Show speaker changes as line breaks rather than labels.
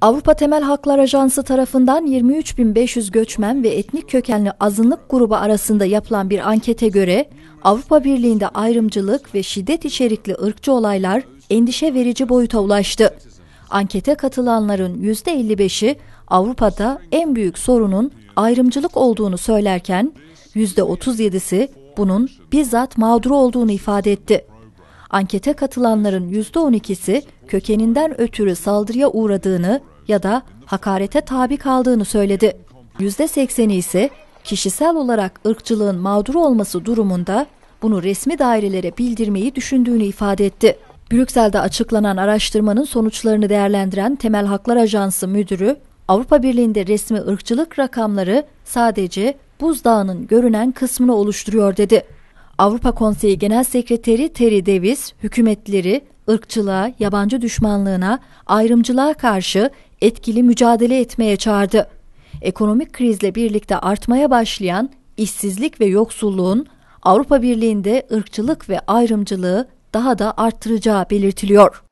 Avrupa Temel Haklar Ajansı tarafından 23.500 göçmen ve etnik kökenli azınlık grubu arasında yapılan bir ankete göre Avrupa Birliği'nde ayrımcılık ve şiddet içerikli ırkçı olaylar endişe verici boyuta ulaştı. Ankete katılanların %55'i Avrupa'da en büyük sorunun ayrımcılık olduğunu söylerken %37'si bunun bizzat mağdur olduğunu ifade etti. Ankete katılanların %12'si kökeninden ötürü saldırıya uğradığını ya da hakarete tabi kaldığını söyledi. %80'i ise kişisel olarak ırkçılığın mağduru olması durumunda bunu resmi dairelere bildirmeyi düşündüğünü ifade etti. Brüksel'de açıklanan araştırmanın sonuçlarını değerlendiren Temel Haklar Ajansı müdürü, Avrupa Birliği'nde resmi ırkçılık rakamları sadece buzdağının görünen kısmını oluşturuyor dedi. Avrupa Konseyi Genel Sekreteri Terry Davis, hükümetleri ırkçılığa, yabancı düşmanlığına, ayrımcılığa karşı etkili mücadele etmeye çağırdı. Ekonomik krizle birlikte artmaya başlayan işsizlik ve yoksulluğun Avrupa Birliği'nde ırkçılık ve ayrımcılığı daha da arttıracağı belirtiliyor.